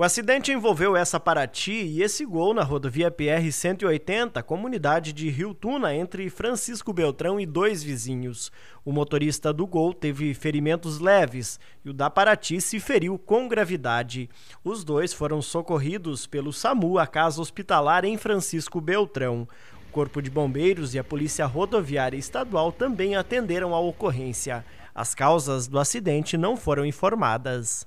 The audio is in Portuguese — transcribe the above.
O acidente envolveu essa Paraty e esse gol na rodovia PR-180, comunidade de Rio Tuna, entre Francisco Beltrão e dois vizinhos. O motorista do gol teve ferimentos leves e o da Paraty se feriu com gravidade. Os dois foram socorridos pelo SAMU à casa hospitalar em Francisco Beltrão. O Corpo de Bombeiros e a Polícia Rodoviária Estadual também atenderam à ocorrência. As causas do acidente não foram informadas.